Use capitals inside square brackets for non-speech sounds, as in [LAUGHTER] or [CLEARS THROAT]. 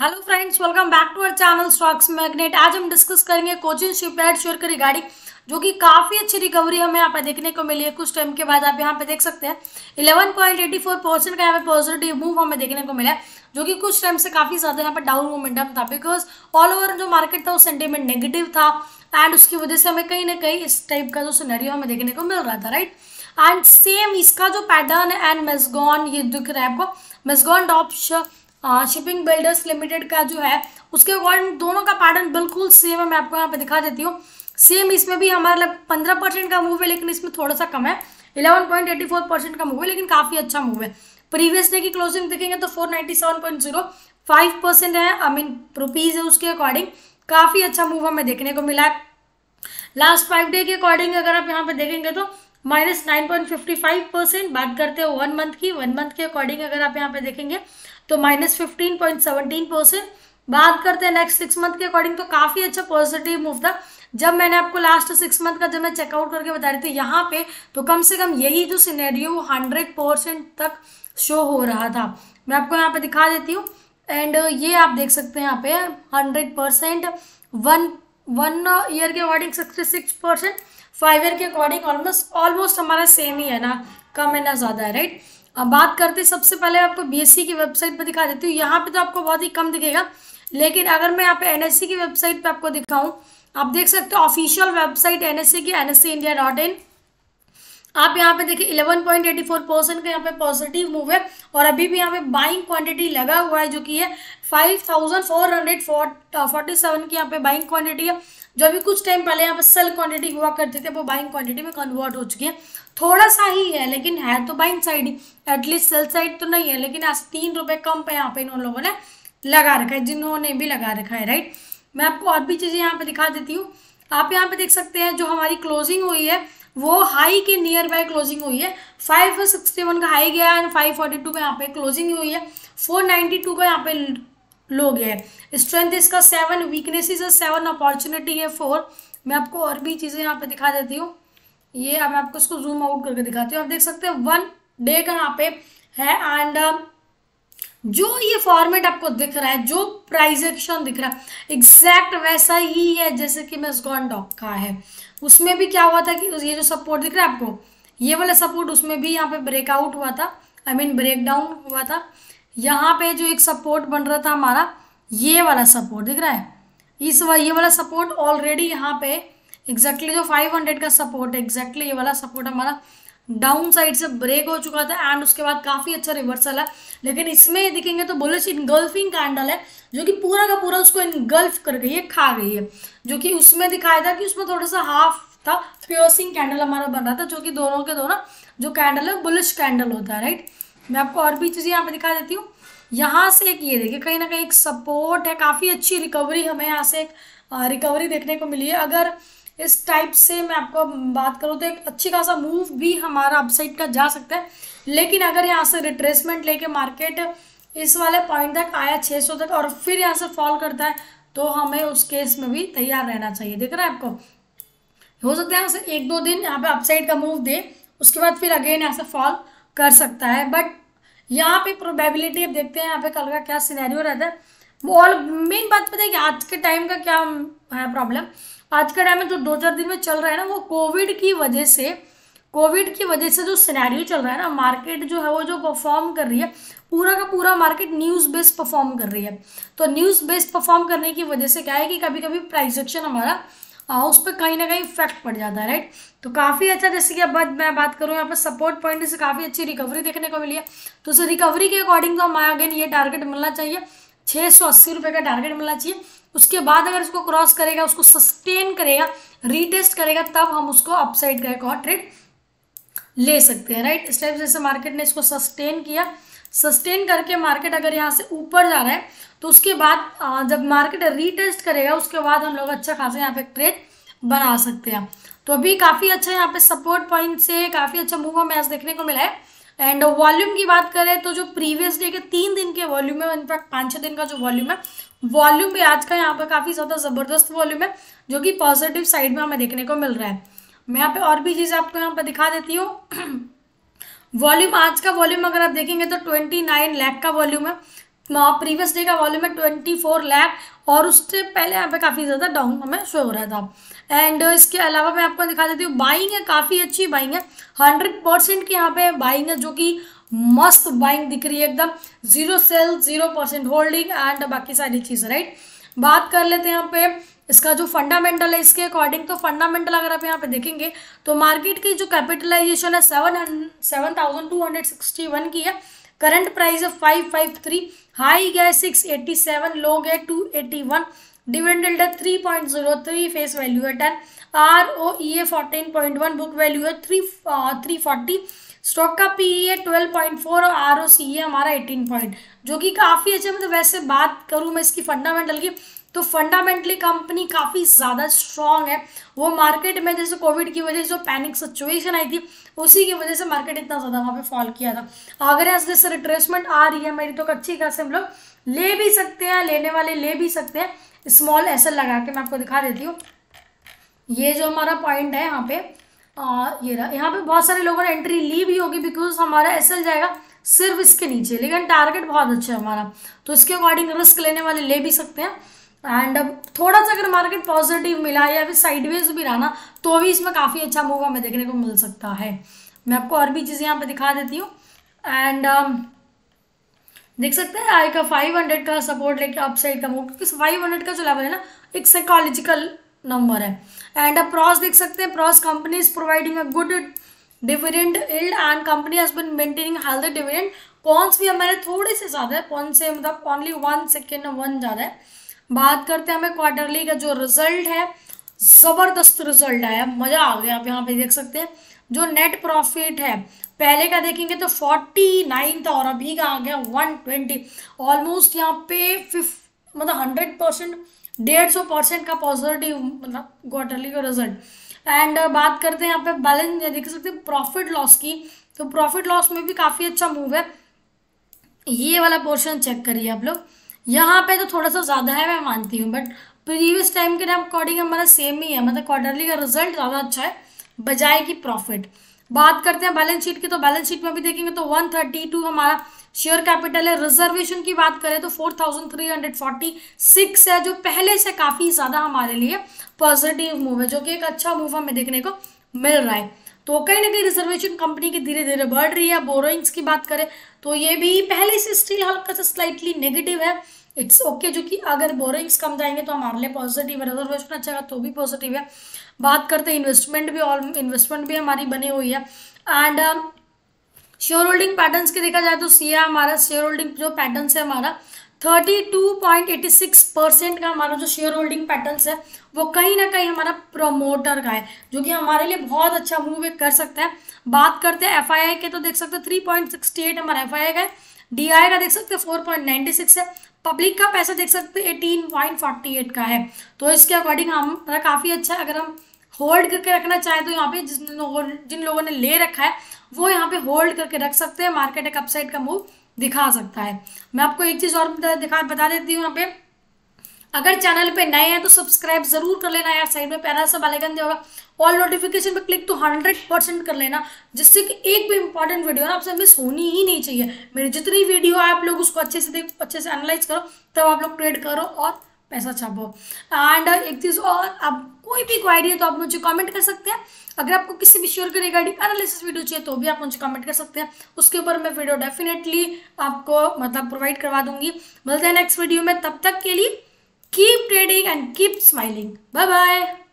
hello friends welcome back to our channel stocks magnet आज हम discuss करेंगे Cochin shipyard share के रिगार्डिंग जो कि काफ़ी अच्छी रिकवरी हमें यहाँ पे देखने को मिली है कुछ टाइम के बाद आप यहाँ पे देख सकते हैं 11.84 परसेंट का यहाँ पे पॉजिटिव मूव हमें देखने को मिला है जो कि कुछ टाइम से काफ़ी ज़्यादा यहाँ पर डाउन मोमेंटम था बिकॉज ऑल ओवर जो मार्केट था वो सेंटीमेंट नेगेटिव था एंड उसकी वजह से हमें कहीं ना कहीं इस टाइप का जो सिनेरियो हमें देखने को मिल रहा था राइट एंड सेम इसका जो पैटर्न है एंड मेजगॉन ये दिख रहा है आपको Mazagon docks shipping builders limited का जो है उसके अकॉर्डिंग दोनों का पैटर्न बिल्कुल सेम है मैं आपको यहाँ पे दिखा देती हूँ सेम इसमें भी हमारा पंद्रह परसेंट का मूव है लेकिन इसमें थोड़ा सा कम है eleven point eighty four percent का मूव है लेकिन काफ़ी अच्छा मूव है प्रीवियस डे की क्लोजिंग देखेंगे तो four ninety seven point zero five percent है आई मीन रुपीज़ है उसके अकॉर्डिंग काफ़ी अच्छा मूव हमें देखने को मिला है लास्ट फाइव डे के अकॉर्डिंग अगर आप यहाँ पे देखेंगे तो minus nine point fifty five percent बात करते हो वन मंथ की वन मंथ के अकॉर्डिंग अगर आप यहाँ पे देखेंगे तो minus fifteen point seventeen percent बात करते हैं नेक्स्ट सिक्स मंथ के अकॉर्डिंग तो काफ़ी अच्छा पॉजिटिव मूव था जब मैंने आपको लास्ट सिक्स मंथ का जब मैं चेकआउट करके बता रही थी यहाँ पे तो कम से कम यही जो सीनेरियो हंड्रेड परसेंट तक शो हो रहा था मैं आपको यहाँ पे दिखा देती हूँ एंड ये आप देख सकते हैं यहाँ पे hundred percent one one year के according sixty six percent five year के अकॉर्डिंग ऑलमोस्ट ऑलमोस्ट हमारा सेम ही है ना कम है ना ज़्यादा है राइट अब बात करते सबसे पहले आपको बीएससी e की वेबसाइट पर दिखा देती हूँ यहाँ पे तो आपको बहुत ही कम दिखेगा लेकिन अगर मैं यहाँ पे एन e की वेबसाइट पर आपको दिखाऊँ आप देख सकते हो ऑफिशियल वेबसाइट एन की एन इंडिया डॉट इन आप यहाँ पे देखिए 11.84 परसेंट का यहाँ पे पॉजिटिव मूव है और अभी भी यहाँ पे बाइंग क्वांटिटी लगा हुआ है जो कि है 5,447 की यहाँ पे बाइंग क्वांटिटी है जो अभी कुछ टाइम पहले यहाँ पे सेल क्वांटिटी हुआ करते थे वो बाइंग क्वांटिटी में कन्वर्ट हो चुकी है थोड़ा सा ही है लेकिन है तो बाइंग साइड ही एटलीस्ट सेल साइड तो नहीं है लेकिन आज तीन रुपये कम पे यहाँ पे इन लोगों ने लगा रखा है जिन्होंने भी लगा रखा है राइट मैं आपको और भी चीज़ें यहाँ पे दिखा देती हूँ आप यहाँ पे देख सकते हैं जो हमारी क्लोजिंग हुई है वो हाई के नियर बाय क्लोजिंग हुई है फाइव सिक्सटी वन का हाई गया एंड फाइव फोर्टी टू का यहाँ पे क्लोजिंग हुई है फोर नाइन्टी टू का यहाँ पे लो गया है स्ट्रेंथ इसका सेवन वीकनेसेस है सेवन अपॉर्चुनिटी है फोर मैं आपको और भी चीज़ें यहाँ पे दिखा देती हूँ ये अब आपको इसको जूम आउट करके दिखाती हूँ आप देख सकते हैं वन डे का यहाँ पे है एंड जो ये फॉर्मेट आपको दिख रहा है जो प्राइज एक्शन दिख रहा है एग्जैक्ट वैसा ही है जैसे कि मेसगॉन डॉक का है उसमें भी क्या हुआ था कि ये जो सपोर्ट दिख रहा है आपको ये वाला सपोर्ट उसमें भी यहाँ पे ब्रेकआउट हुआ था आई मीन ब्रेकडाउन हुआ था यहाँ पे जो एक सपोर्ट बन रहा था हमारा ये वाला सपोर्ट दिख रहा है इस वा, ये वाला सपोर्ट ऑलरेडी यहाँ पे एग्जैक्टली exactly जो 500 का सपोर्ट है एग्जैक्टली exactly ये वाला सपोर्ट हमारा डाउन साइड से ब्रेक हो चुका था एंड उसके बाद काफ़ी अच्छा रिवर्सल है लेकिन इसमें देखेंगे तो बोले इनगल्फिंग कैंडल है जो कि पूरा का पूरा उसको इनगल्फ कर गई है खा गई है जो कि उसमें दिखाया था कि उसमें थोड़ा सा हाफ था फ्योसिंग कैंडल हमारा बन रहा था जो कि दोनों के दोनों जो कैंडल है बुलिश कैंडल होता है राइट मैं आपको और भी चीज़ें यहाँ पे दिखा देती हूँ यहाँ से एक ये देखिए कहीं ना कहीं एक सपोर्ट है काफ़ी अच्छी रिकवरी हमें यहाँ से एक रिकवरी देखने को मिली है अगर इस टाइप से मैं आपको बात करूँ तो एक अच्छी खासा मूव भी हमारा अपसाइड का जा सकता है लेकिन अगर यहाँ से रिट्रेसमेंट लेके मार्केट इस वाले पॉइंट तक आया 600 तक और फिर यहाँ से फॉल करता है तो हमें उस केस में भी तैयार रहना चाहिए देख रहे हैं आपको हो सकता है यहाँ से एक दो दिन यहाँ पे अपसाइड का मूव दे उसके बाद फिर अगेन यहाँ से फॉल कर सकता है बट यहाँ पे प्रोबेबिलिटी अब देखते हैं यहाँ पे कल का क्या सिनेरियो रहता है और मेन बात पता है कि आज के टाइम का क्या है प्रॉब्लम आज का टाइम में जो दो चार दिन में चल रहा है ना वो कोविड की वजह से कोविड की वजह से जो सिनेरियो चल रहा है ना मार्केट जो है वो जो परफॉर्म कर रही है पूरा का पूरा मार्केट न्यूज़ बेस्ड परफॉर्म कर रही है तो न्यूज़ बेस्ड परफॉर्म करने की वजह से क्या है कि कभी कभी प्राइस एक्शन हमारा आ, उस पर कहीं ना कहीं इफेक्ट पड़ जाता है राइट तो काफ़ी अच्छा जैसे कि अब मैं बात करूँ यहाँ पर सपोर्ट पॉइंट से काफ़ी अच्छी रिकवरी देखने को मिली है तो उस रिकवरी के अकॉर्डिंग तो हमारा अगेन ये टारगेट मिलना चाहिए छः सौ अस्सी रुपये का टारगेट मिलना चाहिए उसके बाद अगर इसको क्रॉस करेगा उसको सस्टेन करेगा रीटेस्ट करेगा तब हम उसको अपसाइड का एक और ट्रेड ले सकते हैं राइट इस टाइप जैसे मार्केट ने इसको सस्टेन किया सस्टेन करके मार्केट अगर यहाँ से ऊपर जा रहा है तो उसके बाद जब मार्केट रीटेस्ट करेगा उसके बाद हम लोग अच्छा खासा यहाँ पे ट्रेड बना सकते हैं तो अभी काफ़ी अच्छा यहाँ पे सपोर्ट पॉइंट से काफ़ी अच्छा मूव हमें आज देखने को मिला है एंड वॉल्यूम की बात करें तो जो प्रीवियस डे के तीन दिन के वॉल्यूम है इनफैक्ट पाँच छः दिन का जो वॉल्यूम है वॉल्यूम भी आज का यहाँ पर काफ़ी ज़्यादा ज़बरदस्त वॉल्यूम है जो कि पॉजिटिव साइड में हमें देखने को मिल रहा है मैं यहाँ पे और भी चीज़ें आपको यहाँ पे दिखा देती हूँ वॉल्यूम [CLEARS THROAT] आज का वॉल्यूम अगर आप देखेंगे तो ट्वेंटी नाइन लैख का वॉल्यूम है प्रीवियस डे का वॉल्यूम है ट्वेंटी फोर लैख और उससे पहले यहाँ पे काफ़ी ज़्यादा डाउन हमें शो हो रहा था एंड इसके अलावा मैं आपको दिखा देती हूँ बाइंग है काफ़ी अच्छी बाइंग है हंड्रेड परसेंट की यहाँ पे बाइंग है जो कि मस्त बाइंग दिख रही है एकदम zero sell zero percent holding and बाकी सारी चीज़ राइट बात कर लेते हैं यहाँ पे इसका जो फंडामेंटल है इसके अकॉर्डिंग तो फंडामेंटल अगर आप यहाँ पे देखेंगे तो मार्केट की जो कैपिटलाइजेशन है seven seven thousand two hundred sixty one की है करंट प्राइस है फाइव फाइव थ्री हाई गया है सिक्स एट्टी सेवन लो गया टू एट्टी वन डिविडेंड है three point zero three face value है ten R O E A fourteen point one book value है three three forty stock का P E e है twelve point four और R O C A हमारा eighteen point जो कि काफ़ी अच्छा मतलब वैसे बात करूँ मैं इसकी फंडामेंटल की तो फंडामेंटली कंपनी काफ़ी ज़्यादा स्ट्रांग है वो मार्केट में जैसे कोविड की वजह से जो पैनिक सिचुएशन आई थी उसी की वजह से मार्केट इतना ज़्यादा वहाँ पे फॉल किया था अगर ऐसे जैसे रिट्रेसमेंट आ रही है मेरी तो अच्छी खास हम लोग ले भी सकते हैं लेने वाले ले भी सकते हैं स्मॉल ऐसा लगा के मैं आपको दिखा देती हूँ ये जो हमारा पॉइंट है यहाँ पे आ, ये रहा यहाँ पे बहुत सारे लोगों ने एंट्री ली भी होगी बिकॉज हमारा एस जाएगा सिर्फ इसके नीचे लेकिन टारगेट बहुत अच्छा है हमारा तो इसके अकॉर्डिंग रिस्क लेने वाले ले भी सकते हैं एंड अब थोड़ा सा अगर मार्केट पॉजिटिव मिला या फिर साइडवेज भी रहा ना तो भी इसमें काफ़ी अच्छा मूव हमें देखने को मिल सकता है मैं आपको और भी चीज़ें यहाँ पे दिखा देती हूँ एंड um, देख सकते हैं आई का 500 का सपोर्ट लेके अपसाइड का मूव क्योंकि 500 का जो लेवल है ना एक साइकोलॉजिकल नंबर है एंड अब प्रॉस देख सकते हैं pros company is providing a good dividend yield and company has been maintaining healthy dividend पॉन्स भी हमारे थोड़े से ज़्यादा है पॉन्स से मतलब ओनली वन सेकेंड वन ज़्यादा है बात करते हैं हमें क्वार्टरली का जो रिजल्ट है ज़बरदस्त रिजल्ट आया मज़ा आ गया आप यहाँ पे देख सकते हैं जो नेट प्रॉफिट है पहले का देखेंगे तो फोर्टी नाइन था और अभी का आ गया वन ट्वेंटी ऑलमोस्ट यहाँ पे फिफ मतलब हंड्रेड परसेंट डेढ़ सौ परसेंट का पॉजिटिव मतलब क्वार्टरली का रिजल्ट एंड बात करते हैं यहाँ पे बैलेंस देख सकते हैं प्रॉफिट लॉस की तो प्रॉफिट लॉस में भी काफ़ी अच्छा मूव है ये वाला पोर्शन चेक करिए आप लोग यहाँ पे तो थोड़ा सा ज़्यादा है मैं मानती हूँ बट प्रीवियस टाइम के अकॉर्डिंग हमारा सेम ही है मतलब क्वार्टरली का रिजल्ट ज़्यादा अच्छा है बजाय की प्रॉफिट बात करते हैं बैलेंस शीट की तो बैलेंस शीट में भी देखेंगे तो 132 हमारा शेयर कैपिटल है रिजर्वेशन की बात करें तो 4346 है जो पहले से काफ़ी ज़्यादा हमारे लिए पॉजिटिव मूव है जो कि एक अच्छा मूव हमें देखने को मिल रहा है तो कहीं ना कहीं रिजर्वेशन कंपनी की धीरे धीरे बढ़ रही है बोरोइंग्स की बात करें तो ये भी पहले से स्टिल हल्का सा स्लाइटली नेगेटिव है इट्स ओके okay, जो कि अगर बोरोइंग्स कम जाएंगे तो हमारे लिए पॉजिटिव है रिजर्वेशन अच्छा तो भी पॉजिटिव है बात करते हैं इन्वेस्टमेंट भी और इन्वेस्टमेंट भी हमारी बनी हुई है एंड शेयर होल्डिंग पैटर्न्स की देखा जाए तो सी हमारा शेयर होल्डिंग जो पैटर्न्स है हमारा 32.86 परसेंट का हमारा जो शेयर होल्डिंग पैटर्न्स है वो कहीं ना कहीं हमारा प्रोमोटर का है जो कि हमारे लिए बहुत अच्छा मूव कर सकता है बात करते हैं एफआईआई के तो देख सकते थ्री पॉइंट सिक्सटी एट हमारा एफ का है डीआई का देख सकते फोर पॉइंट नाइनटी सिक्स है पब्लिक का पैसा देख सकते एटीन पॉइंट फोर्टी एट का है तो इसके अकॉर्डिंग हमारा काफ़ी अच्छा अगर हम होल्ड करके रखना चाहे तो यहाँ पे जिन लोगों जिन लोगों ने ले रखा है वो यहाँ पे होल्ड करके रख सकते हैं मार्केट एक अपसाइड का मूव दिखा सकता है मैं आपको एक चीज़ और दिखा बता देती हूँ यहाँ पे अगर चैनल पे नए हैं तो सब्सक्राइब जरूर कर लेना यार साइड में प्यारा सा बालेगन दिया होगा ऑल नोटिफिकेशन पे क्लिक तो हंड्रेड परसेंट कर लेना जिससे कि एक भी इंपॉर्टेंट वीडियो ना आपसे हमें सोनी ही नहीं चाहिए मेरी जितनी वीडियो है आप लोग उसको अच्छे से देख अच्छे से एनालाइज करो तब तो आप लोग ट्रेड करो और पैसा छापो एंड एक चीज़ और आप कोई भी क्वारी है तो आप मुझे कमेंट कर सकते हैं अगर आपको किसी भी श्योर के रिगार्डिंग एनालिसिस वीडियो चाहिए तो भी आप मुझे कमेंट कर सकते हैं उसके ऊपर मैं वीडियो डेफिनेटली आपको मतलब प्रोवाइड करवा दूंगी मिलते हैं नेक्स्ट वीडियो में तब तक के लिए keep trading and keep smiling bye bye